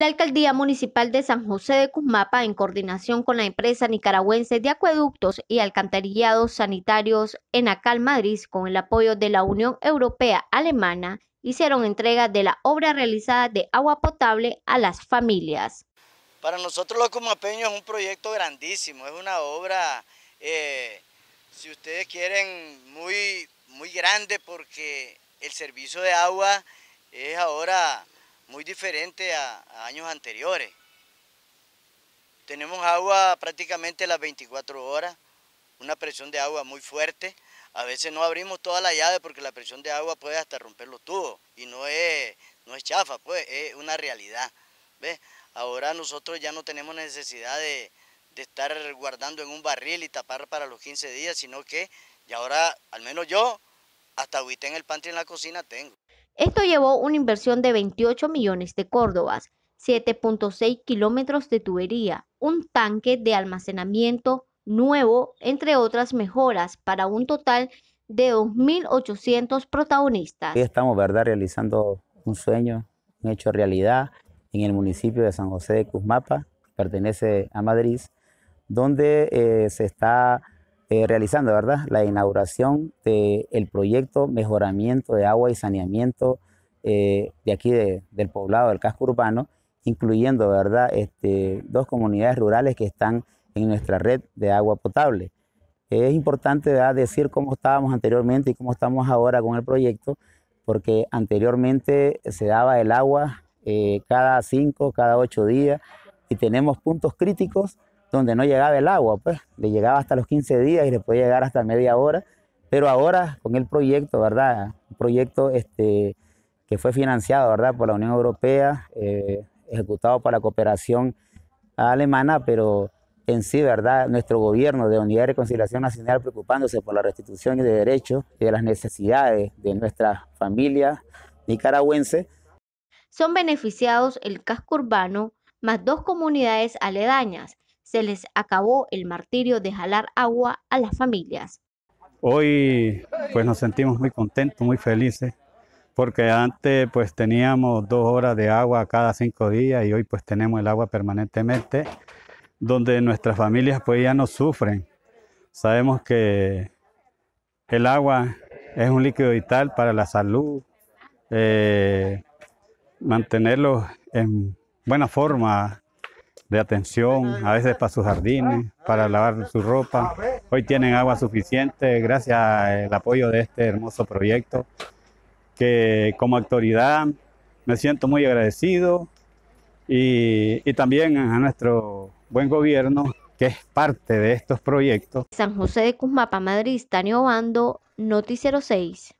La Alcaldía Municipal de San José de Cusmapa, en coordinación con la empresa nicaragüense de acueductos y alcantarillados sanitarios en Acal Madrid, con el apoyo de la Unión Europea Alemana, hicieron entrega de la obra realizada de agua potable a las familias. Para nosotros los cumapeños es un proyecto grandísimo, es una obra, eh, si ustedes quieren, muy, muy grande porque el servicio de agua es ahora muy diferente a, años anteriores. Tenemos agua prácticamente las 24 horas, una presión de agua muy fuerte. A veces no abrimos toda la llave porque la presión de agua puede hasta romper los tubos y no es, no es chafa, pues es una realidad. ¿ves? Ahora nosotros ya no tenemos necesidad de, estar guardando en un barril y tapar para los 15 días, sino que y ahora, al menos yo, hasta agüita en el pantry en la cocina tengo. Esto llevó una inversión de 28 millones de córdobas, 7.6 kilómetros de tubería, un tanque de almacenamiento nuevo, entre otras mejoras, para un total de 2.800 protagonistas. estamos, ¿verdad?, realizando un sueño, un hecho realidad en el municipio de San José de Cusmapa, pertenece a Madrid, donde eh, se está eh, realizando, ¿verdad? La inauguración del proyecto Mejoramiento de Agua y Saneamiento eh, de aquí del poblado, del casco urbano, incluyendo, ¿verdad? Este, dos comunidades rurales que están en nuestra red de agua potable. Es importante decir cómo estábamos anteriormente y cómo estamos ahora con el proyecto, porque anteriormente se daba el agua eh, cada cinco, cada ocho días y tenemos puntos críticos donde no llegaba el agua, pues, le llegaba hasta los 15 días y le podía llegar hasta media hora, pero ahora con el proyecto, ¿verdad? Un proyecto este, que fue financiado, ¿verdad?, por la Unión Europea, eh, ejecutado por la cooperación alemana, pero en sí, ¿verdad?, nuestro gobierno de Unidad de Reconciliación Nacional preocupándose por la restitución de derechos y de las necesidades de nuestra familia nicaragüense. Son beneficiados el casco urbano más dos comunidades aledañas, se les acabó el martirio de jalar agua a las familias. Hoy pues nos sentimos muy contentos, muy felices, porque antes pues teníamos dos horas de agua cada cinco días y hoy pues tenemos el agua permanentemente, donde nuestras familias pues ya no sufren. Sabemos que el agua es un líquido vital para la salud, eh, mantenerlo en buena forma de atención, a veces para sus jardines, para lavar su ropa. Hoy tienen agua suficiente gracias al apoyo de este hermoso proyecto, que como autoridad me siento muy agradecido y, y también a nuestro buen gobierno que es parte de estos proyectos. San José de Cusmapa, Madrid, Tania Obando, Noticiero 6.